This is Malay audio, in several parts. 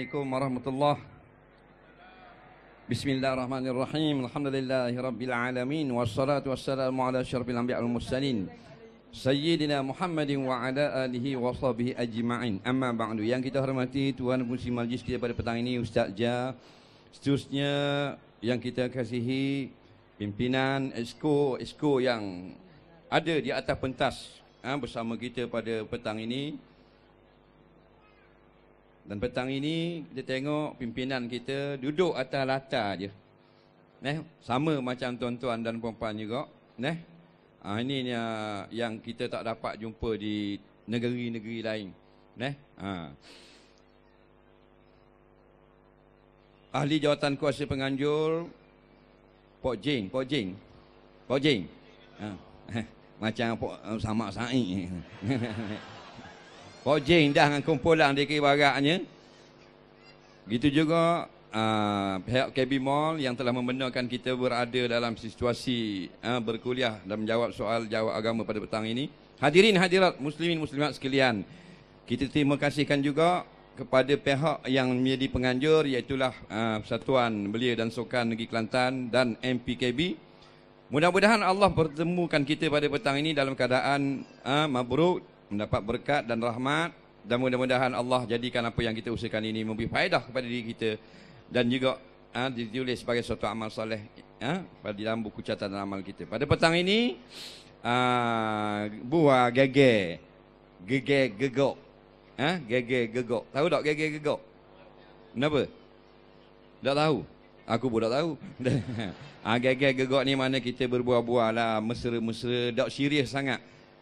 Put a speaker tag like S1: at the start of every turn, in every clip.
S1: Assalamualaikum warahmatullahi Bismillahirrahmanirrahim Alhamdulillahi rabbil alamin Wassalatu wassalamu ala syarabil anbiya al musallin Sayyidina Muhammadin wa ala alihi wa sahbihi ajma'in Amma ba'du Yang kita hormati Tuhan Musi Majlis kita pada petang ini Ustaz Jah Seterusnya yang kita kasihi Pimpinan Esko Esko yang ada di atas pentas ha, Bersama kita pada petang ini dan petang ini kita tengok pimpinan kita duduk atas latar je. Neh, sama macam tuan-tuan dan puan-puan juga. Neh. ha, ini ah, yang kita tak dapat jumpa di negeri-negeri lain. Neh. Ha. Ahli jawatan kuasa penganjur Pok Jing, Pok Jing. Pok Jing. Ha. Macam Pok Samak Sa'i. Pojing dah dengan kumpulan di kiri baratnya. Gitu juga uh, pihak KB Mall yang telah membenarkan kita berada dalam situasi uh, berkuliah dan menjawab soal jawab agama pada petang ini. Hadirin hadirat muslimin muslimat sekalian. Kita terima kasihkan juga kepada pihak yang menjadi penganjur iaitulah uh, Persatuan Belia dan Sukan Negeri Kelantan dan MPKB. Mudah-mudahan Allah pertemukan kita pada petang ini dalam keadaan uh, mabruk mendapat berkat dan rahmat dan mudah-mudahan Allah jadikan apa yang kita usahakan ini memberi faedah kepada diri kita dan juga ha, ditulis sebagai suatu amal soleh ha, di dalam buku catatan amal kita. Pada petang ini ha, buah gege gege gegok. Ha, gege gegok. Tahu tak gege gegok? Kenapa? Tak tahu. Aku pun tak tahu. ha, gege gegok ni mana kita berbuah-buah lah, mesra-mesra, tak serius sangat.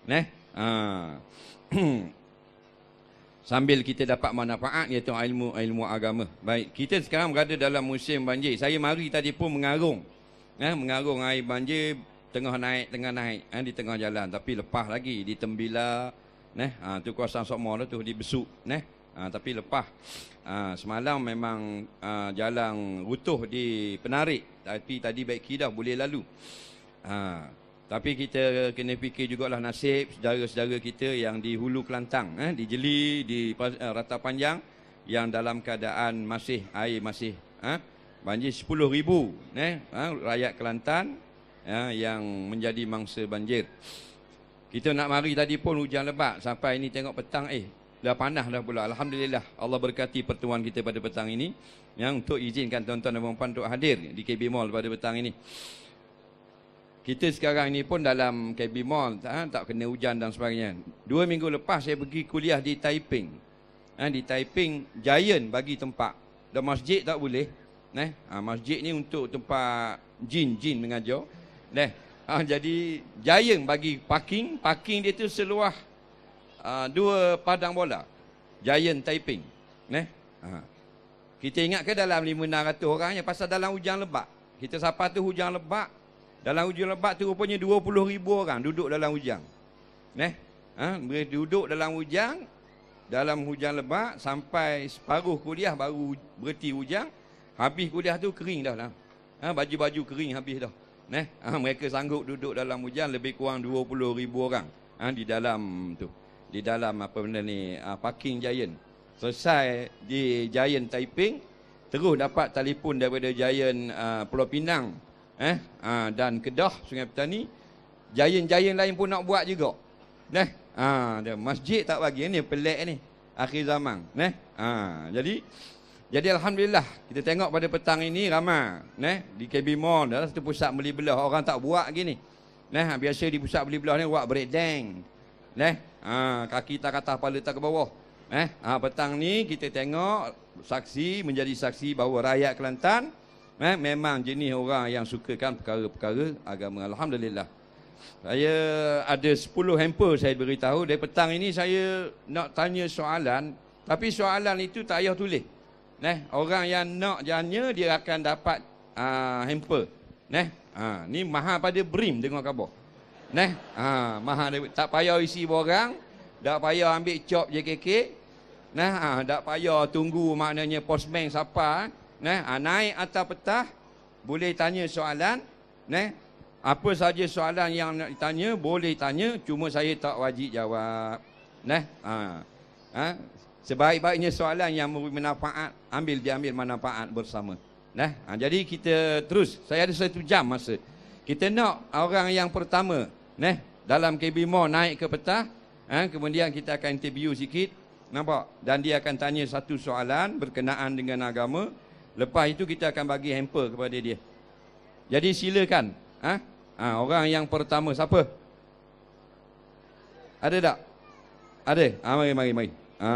S1: Nah, Ha. Sambil kita dapat manfaat iaitu ilmu-ilmu agama. Baik, kita sekarang berada dalam musim banjir. Saya mari tadi pun mengarung. Eh, mengarung air banjir tengah naik, tengah naik eh, di tengah jalan. Tapi lepas lagi di tembila. Eh, ha, tu kawasan sokmo tu, tu di besuk. Eh. Ha, tapi lepas. Ha, semalam memang ha, jalan rutuh di penarik. Tapi tadi baik kidah boleh lalu. Haa. Tapi kita kena fikir juga lah nasib saudara-saudara kita yang di Hulu Kelantang, eh, di Jeli, di eh, Rata Panjang yang dalam keadaan masih air masih eh, banjir 10 ribu eh, eh, rakyat Kelantan eh, yang menjadi mangsa banjir. Kita nak mari tadi pun hujan lebat sampai ini tengok petang eh dah panas dah pula. Alhamdulillah Allah berkati pertuan kita pada petang ini yang untuk izinkan tuan-tuan dan puan-puan untuk hadir di KB Mall pada petang ini. Kita sekarang ni pun dalam KB Mall ha, tak kena hujan dan sebagainya. Dua minggu lepas saya pergi kuliah di Taiping. Ha, di Taiping Giant bagi tempat. Dan masjid tak boleh. Nah, ha, masjid ni untuk tempat jin-jin mengajar. Nah, ha, jadi Giant bagi parking. Parking dia tu seluas ha, dua padang bola. Giant Taiping. Nah, ha. kita ingat ke dalam 500 orang yang pasal dalam hujan lebat. Kita sapa tu hujan lebat, dalam ujian lebat tu rupanya 20 ribu orang duduk dalam ujian. neh, Ha? Duduk dalam ujian, dalam hujan lebat sampai separuh kuliah baru berhenti hujan. Habis kuliah tu kering dah lah. Ha? Baju-baju kering habis dah. neh, Ha? Mereka sanggup duduk dalam hujan lebih kurang 20 ribu orang. Ha? Di dalam tu. Di dalam apa benda ni, ha, parking Giant. Selesai di Giant Taiping, terus dapat telefon daripada Giant uh, Pulau Pinang eh ha, dan Kedah Sungai Petani jayen-jayen lain pun nak buat juga neh ha, dia masjid tak bagi ni pelik ni akhir zaman neh ha, jadi jadi alhamdulillah kita tengok pada petang ini ramai neh di KB Mall dah satu pusat beli belah orang tak buat gini neh ha, biasa di pusat beli belah ni buat breakdance neh ha, kaki tak kata kepala tak ke bawah neh ha, petang ni kita tengok saksi menjadi saksi bahawa rakyat Kelantan Eh, memang jenis orang yang sukakan perkara-perkara agama. Alhamdulillah. Saya ada 10 hamper saya beritahu. Dari petang ini saya nak tanya soalan. Tapi soalan itu tak payah tulis. Neh, orang yang nak jana dia akan dapat uh, hamper. Neh, uh, ni maha pada brim dengan kabar. Neh, uh, maha tak payah isi borang, tak payah ambil cop JKK. Neh, uh, tak payah tunggu maknanya postman siapa. Eh. Neh, ah, naik atau petah boleh tanya soalan. Nah, apa saja soalan yang nak ditanya boleh tanya cuma saya tak wajib jawab. Nah, ha. Ah. ha. Sebaik-baiknya soalan yang memberi manfaat ambil diambil manfaat bersama. Nah, ha. jadi kita terus. Saya ada satu jam masa. Kita nak orang yang pertama, Nah, dalam KB More naik ke petah, ha. kemudian kita akan interview sikit. Nampak? Dan dia akan tanya satu soalan berkenaan dengan agama. Lepas itu kita akan bagi hamper kepada dia. Jadi silakan. Ha? Ha, orang yang pertama siapa? Ada tak? Ada? Ha, mari, mari, mari. Ha.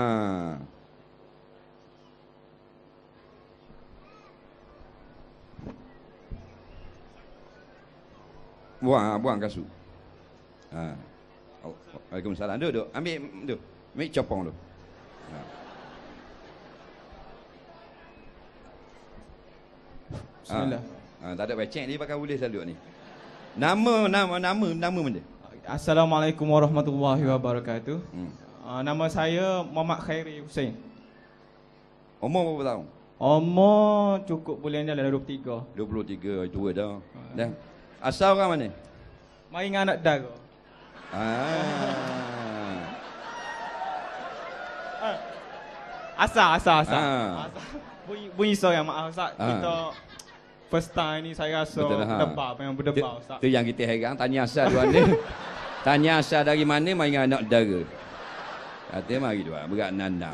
S1: Buang, ha, buang kasut. Ha. Oh, oh, Waalaikumsalam. Duduk, duduk. Ambil, duduk. Ambil copong dulu. Bismillah. Ha. Ha, tak ada pecek ni pakai ulis selalu ni. Nama nama nama nama benda. Assalamualaikum
S2: warahmatullahi wabarakatuh. Hmm. Uh, nama saya Muhammad Khairi Hussein.
S1: Umur berapa tahun? Umur cukup boleh dalam 23. 23 itu dah. Ha. Dah. Asal orang mana? Mari dengan anak dara. Ah. Asal, asal, asal. Ha. asal.
S2: Bunyi, bunyi sorang, maaf Ustaz. Ha. Kita first time ni saya rasa Betul, lah, ha. memang berdebar ustaz. Itu
S1: yang kita hegang tanya asal dua ni. tanya asal dari mana main anak dara. Kata mari dua berat nanda.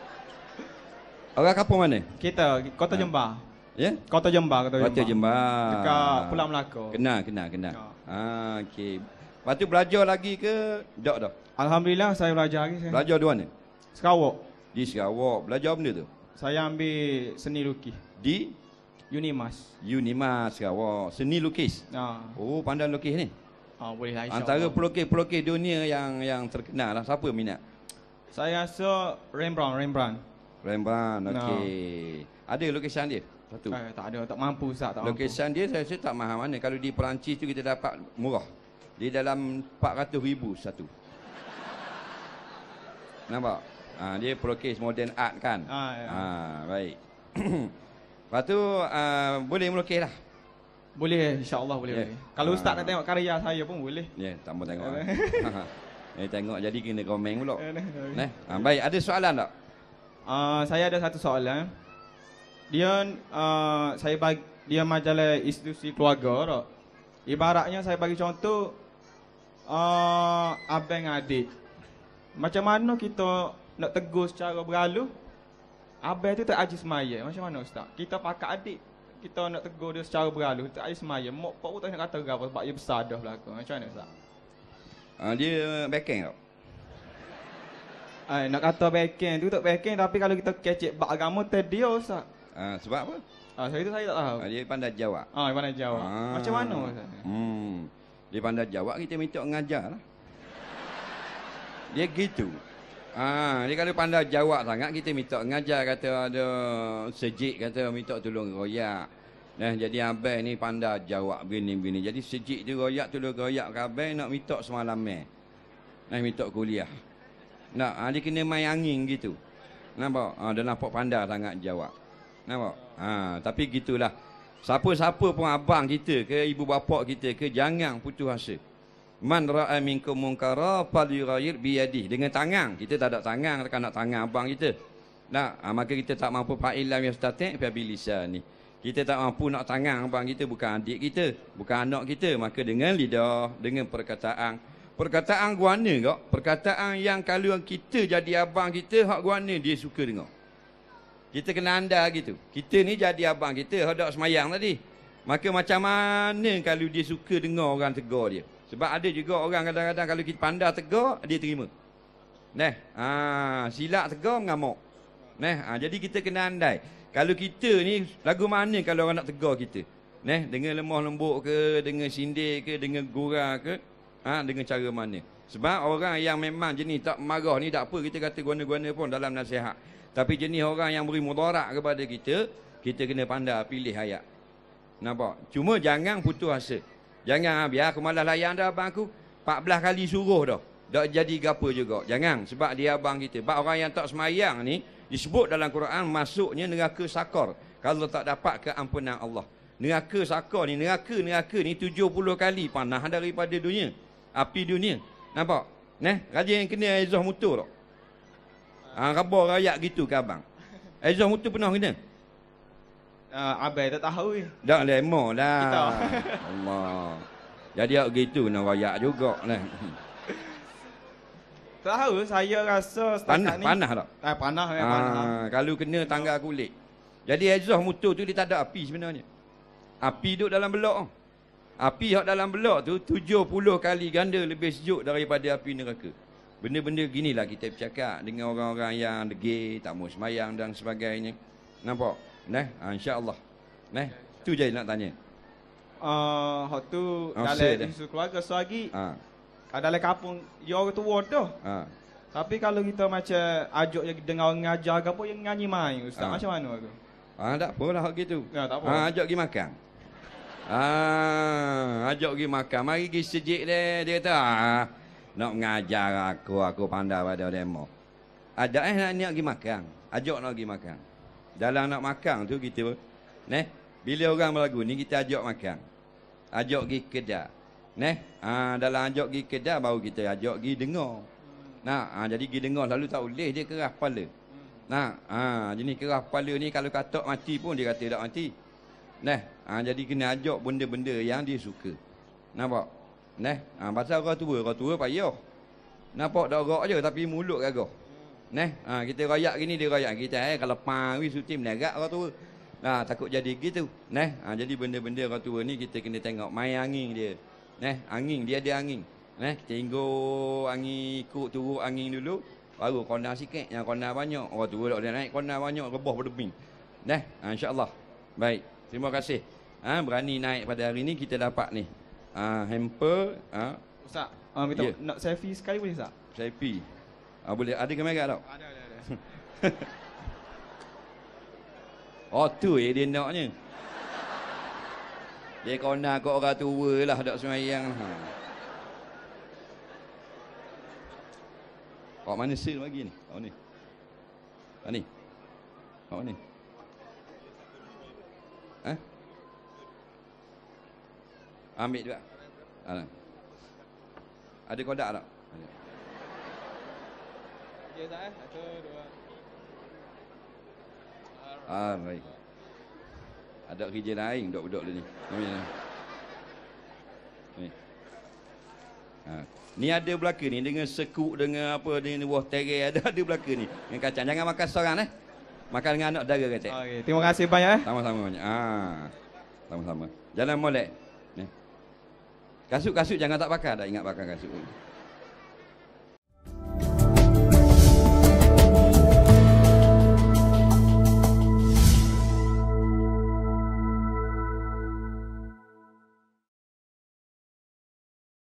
S2: Orang kapung mana?
S1: Kita Kota ha. Jembar. Ha. Ya? Yeah? Kota Jembar kata Kota Jembar. Dekat Pulau Melaka. Kena kena kena. Ha, ha okey. Lepas tu belajar lagi ke? Dok dok. Alhamdulillah saya belajar lagi saya. Belajar di mana? Sarawak. Di Sarawak. Belajar benda tu?
S2: Saya ambil seni lukis. Di? Unimas.
S1: Unimas kat wow. Seni lukis. Ha. Oh, pandan lukis ni. Ha, boleh lah. Antara pelukis-pelukis dunia yang yang terkenal lah. Siapa minat? Saya rasa Rembrandt, Rembrandt. Rembrandt, ha. okey. Ha. Ada lukisan dia? Satu. Eh, tak ada, tak mampu sah, tak Lokisan mampu. dia saya rasa tak mahal mana. Kalau di Perancis tu kita dapat murah. Di dalam 400 ribu satu. Nampak? Ha, dia pelukis modern art kan? Ha, ya. ha baik. Lepas tu uh, boleh melukis lah Boleh insyaAllah boleh, yeah. boleh. Kalau uh, nak ah.
S2: tengok karya saya
S1: pun boleh Ya yeah, tak mau tengok lah. Eh tengok jadi kena komen pula nah, eh, uh, eh, ah, Baik ada soalan tak?
S2: Uh, saya ada satu soalan Dia uh, saya bagi dia majalah institusi keluarga tak? Ibaratnya saya bagi contoh uh, Abang adik Macam mana kita nak tegur secara berhalus Abel tu tak ajis semaya. Macam mana ustaz? Kita pakat adik kita nak tegur dia secara beralu tak ajis semaya. mok pak pun tak nak kata apa sebab dia besar dah lah Macam mana ustaz? Uh, dia backing tak Ay, ah, nak kata backing tu tak backing tapi
S1: kalau kita kecek bak agama dia ustaz. Uh, sebab apa? Ah, saya tu saya tak tahu. Uh, dia pandai jawab. Ah, uh, pandai jawab. Uh, Macam mana ustaz? Hmm. Dia pandai jawab kita minta ngajar lah. dia gitu. Ah, ni kalau pandai jawab sangat kita minta ngajar kata ada sejik kata minta tolong royak. Nah, eh, jadi abang ni pandai jawab begini-begini. Jadi sejik tu royak tu dia royak ke nak minta semalam eh. Nah, minta kuliah. Nak, ah, dia kena main angin gitu. Nampak? Ah, dia nampak pandai sangat jawab. Nampak? Ah, tapi gitulah. Siapa-siapa pun abang kita ke ibu bapa kita ke jangan putus asa. Man ra'a minkum munkara falyughayyir biyadih. Dengan tangan. Kita tak ada tangan, tak nak tangan abang kita. Nah, ha, maka kita tak mampu fa'ilam yang statik fi bilisan ni. Kita tak mampu nak tangan abang kita bukan adik kita, bukan anak kita, maka dengan lidah, dengan perkataan. Perkataan guana kok, perkataan yang kalau kita jadi abang kita hak guana dia suka dengar. Kita kena anda gitu. Kita ni jadi abang kita, hak dak semayang tadi. Maka macam mana kalau dia suka dengar orang tegur dia? Sebab ada juga orang kadang-kadang kalau kita pandai tegur, dia terima. Neh, ah ha, silap tegur mengamuk. Neh, ha, jadi kita kena andai. Kalau kita ni lagu mana kalau orang nak tegur kita? Neh, dengan lemah lembut ke, dengan sindir ke, dengan gurah ke, ha, dengan cara mana? Sebab orang yang memang jenis tak marah ni tak apa kita kata guna-guna pun dalam nasihat. Tapi jenis orang yang beri mudarat kepada kita, kita kena pandai pilih ayat. Nampak? Cuma jangan putus asa. Jangan ah, biar aku malas layan dah abang aku. 14 kali suruh dah. Tak jadi gapa juga. Jangan. Sebab dia abang kita. Sebab orang yang tak semayang ni, disebut dalam Quran, masuknya neraka sakar. Kalau tak dapat keampunan Allah. Neraka sakar ni, neraka-neraka ni 70 kali panah daripada dunia. Api dunia. Nampak? Neh, raja yang kena Aizah Mutu tak? Ha, ah, rabar rakyat gitu ke abang? Aizah Mutu pernah kena?
S2: uh, ah, abang tak tahu
S1: ya. Tak lemo dah. Kita. Allah. Jadi aku gitu nak royak juga lah.
S2: tahu saya rasa panah, ni. Panah tak? Eh, ah, panah ya, ah,
S1: Kalau kena tangga kulit. Jadi exhaust motor tu dia tak ada api sebenarnya. Api duduk dalam belok. Api yang dalam belok tu 70 kali ganda lebih sejuk daripada api neraka. Benda-benda ginilah kita bercakap dengan orang-orang yang degil, tak mau semayang dan sebagainya. Nampak? Neh, ha, insya-Allah. Neh, tu je nak tanya.
S2: Ah, uh, tu oh, dalam isu keluarga suagi. Ha. Ah. Ada dalam kampung yo orang tua doh. Ha. Tapi kalau kita macam ajak yang dengar ngajar ke apa yang nyanyi main ustaz ha. macam mana tu?
S1: Ha, ah, tak apalah hak gitu. Ya, tak apa. Ha, ajak pergi makan. Ah, ajak pergi makan. Mari pergi sejik deh. Dia kata, ah, nak mengajar aku, aku pandai pada demo. Ajak eh nak ni niat pergi makan. Ajak nak pergi makan dalam nak makan tu kita neh bila orang berlagu ni kita ajak makan ajak pergi kedai neh ah ha, dalam ajak pergi kedai baru kita ajak pergi dengar nah ha, jadi pergi dengar lalu tak boleh dia keras kepala nah ah ha, jenis keras kepala ni kalau katak mati pun dia kata tak mati neh ah ha, jadi kena ajak benda-benda yang dia suka nampak neh ah ha, pasal orang tua orang tua payah nampak dak gerak je tapi mulut gagah Neh, ha, kita rayak gini dia rayak kita eh kalau pawi suci menegak orang tua. Ha, takut jadi gitu. Neh, ha, jadi benda-benda orang tua ni kita kena tengok main angin dia. Neh, angin dia ada angin. Neh, kita tunggu angin ikut turun angin dulu baru kondang sikit yang kondang banyak orang tua dah naik kondang banyak rebah berdeming. Neh, ha, insya-Allah. Baik, terima kasih. Ha, berani naik pada hari ni kita dapat ni. Ha, hamper, ha. Ustaz, ha, kita yeah. nak selfie sekali boleh tak? Selfie. Ah, boleh. Ada kamera tak? Ada, ada, ada. oh, tu eh dia naknya. Dia kau nak kau orang tua lah dak semayang. Ha. Kau mana sil bagi ni? Kau ni. Kau ah, ni. Kau ni. Ha? Ambil juga. Ha. Ada kodak tak? Ada. Ya eh? dah Ada kerja lain budak-budak ni. Ni. Ha. Ni ada belaka ni dengan sekuk dengan apa ni buah tere ada ada belaka ni. Dengan kacang jangan makan seorang eh. Makan dengan anak dara kata. Okey, terima kasih banyak eh. Sama-sama banyak. Ha. Sama-sama. Jalan molek. Ni. Kasut-kasut jangan tak pakai, dah ingat pakai kasut. Ni.